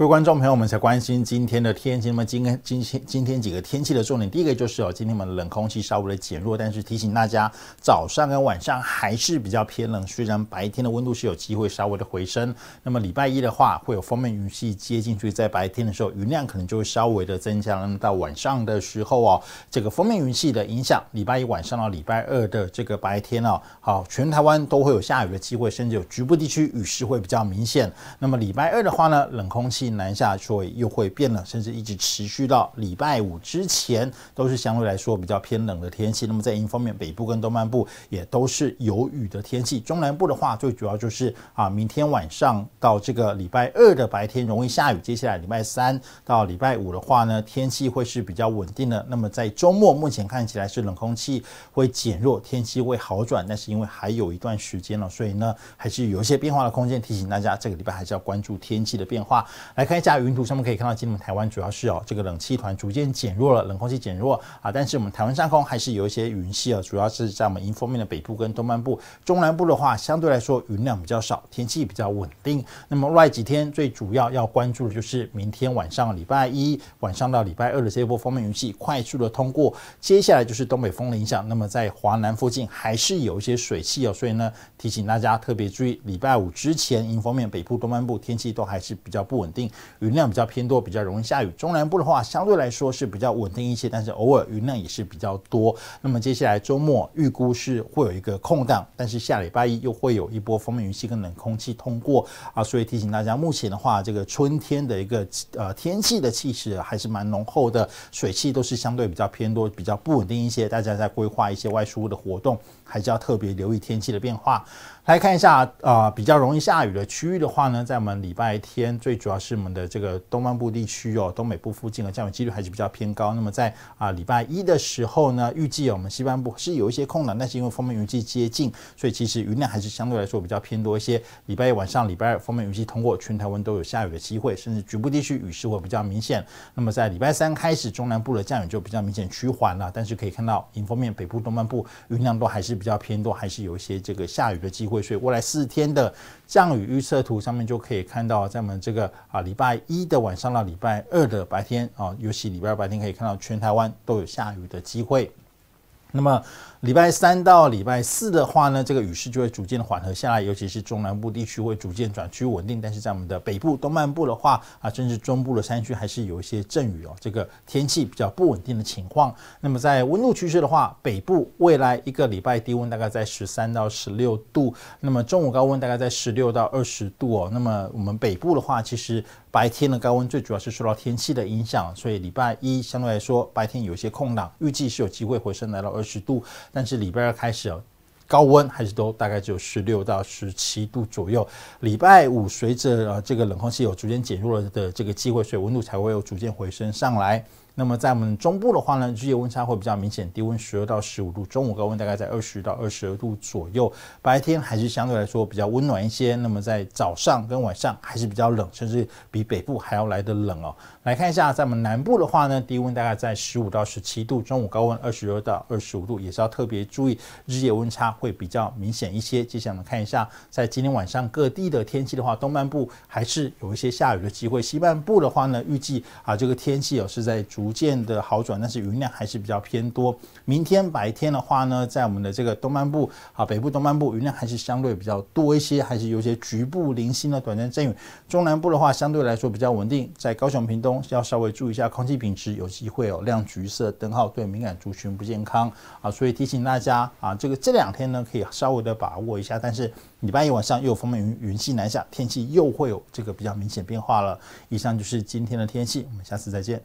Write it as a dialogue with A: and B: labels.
A: 各位观众朋友们，才关心今天的天气。那么今天今天今天几个天气的重点，第一个就是哦，今天我们冷空气稍微的减弱，但是提醒大家，早上跟晚上还是比较偏冷。虽然白天的温度是有机会稍微的回升。那么礼拜一的话，会有锋面云系接近，所以在白天的时候，云量可能就会稍微的增加。那么到晚上的时候哦，这个封面云系的影响，礼拜一晚上到礼拜二的这个白天哦，好，全台湾都会有下雨的机会，甚至有局部地区雨势会比较明显。那么礼拜二的话呢，冷空气。南下，所以又会变冷，甚至一直持续到礼拜五之前，都是相对来说比较偏冷的天气。那么在英方面，北部跟东半部也都是有雨的天气。中南部的话，最主要就是啊，明天晚上到这个礼拜二的白天容易下雨。接下来礼拜三到礼拜五的话呢，天气会是比较稳定的。那么在周末，目前看起来是冷空气会减弱，天气会好转，但是因为还有一段时间了，所以呢，还是有一些变化的空间。提醒大家，这个礼拜还是要关注天气的变化。来看一下云图，上面可以看到，今天台湾主要是哦，这个冷气团逐渐减弱了，冷空气减弱啊，但是我们台湾上空还是有一些云系哦，主要是在我们迎风面的北部跟东半部，中南部的话相对来说云量比较少，天气比较稳定。那么外几天最主要要关注的就是明天晚上礼拜一晚上到礼拜二的这一波风面云系快速的通过，接下来就是东北风的影响。那么在华南附近还是有一些水汽哦，所以呢提醒大家特别注意，礼拜五之前迎风面北部东半部天气都还是比较不稳定。云量比较偏多，比较容易下雨。中南部的话，相对来说是比较稳定一些，但是偶尔云量也是比较多。那么接下来周末预估是会有一个空档，但是下礼拜一又会有一波锋面云系跟冷空气通过啊，所以提醒大家，目前的话，这个春天的一个呃天气的气势还是蛮浓厚的，水汽都是相对比较偏多，比较不稳定一些。大家在规划一些外出的活动，还是要特别留意天气的变化。来看一下啊，比较容易下雨的区域的话呢，在我们礼拜天最主要是。是我们的这个东半部地区哦，东北部附近的降雨几率还是比较偏高。那么在啊礼拜一的时候呢，预计我们西半部是有一些空的，但是因为封面雨季接近，所以其实云量还是相对来说比较偏多一些。礼拜一晚上、礼拜二封面雨季通过，全台湾都有下雨的机会，甚至局部地区雨势会比较明显。那么在礼拜三开始，中南部的降雨就比较明显趋缓了。但是可以看到，迎风面北部、东半部云量都还是比较偏多，还是有一些这个下雨的机会。所以未来四天的降雨预测图上面就可以看到，在我们这个啊。礼拜一的晚上到礼拜二的白天，啊，尤其礼拜二白天可以看到全台湾都有下雨的机会。那么礼拜三到礼拜四的话呢，这个雨势就会逐渐缓和下来，尤其是中南部地区会逐渐转趋稳定。但是在我们的北部、东半部的话啊，甚至中部的山区还是有一些阵雨哦，这个天气比较不稳定的情况。那么在温度趋势的话，北部未来一个礼拜低温大概在十三到十六度，那么中午高温大概在十六到二十度哦。那么我们北部的话，其实白天的高温最主要是受到天气的影响，所以礼拜一相对来说白天有一些空档，预计是有机会回升来到。二十度，但是礼拜二开始高温还是都大概只有十六到十七度左右。礼拜五随着呃这个冷空气有逐渐减弱了的这个机会，所以温度才会有逐渐回升上来。那么在我们中部的话呢，日夜温差会比较明显，低温十二到十五度，中午高温大概在二十到二十二度左右，白天还是相对来说比较温暖一些。那么在早上跟晚上还是比较冷，甚至比北部还要来的冷哦。来看一下，在我们南部的话呢，低温大概在十五到十七度，中午高温二十二到二十五度，也是要特别注意日夜温差会比较明显一些。接下来我们看一下，在今天晚上各地的天气的话，东半部还是有一些下雨的机会，西半部的话呢，预计啊这个天气哦是在逐逐渐的好转，但是云量还是比较偏多。明天白天的话呢，在我们的这个东半部啊，北部东半部云量还是相对比较多一些，还是有些局部零星的短暂阵雨。中南部的话相对来说比较稳定，在高雄、屏东要稍微注意一下空气品质，有机会有亮橘色灯号，对敏感族群不健康啊，所以提醒大家啊，这个这两天呢可以稍微的把握一下，但是礼拜一晚上又有风面云云系南下，天气又会有这个比较明显变化了。以上就是今天的天气，我们下次再见。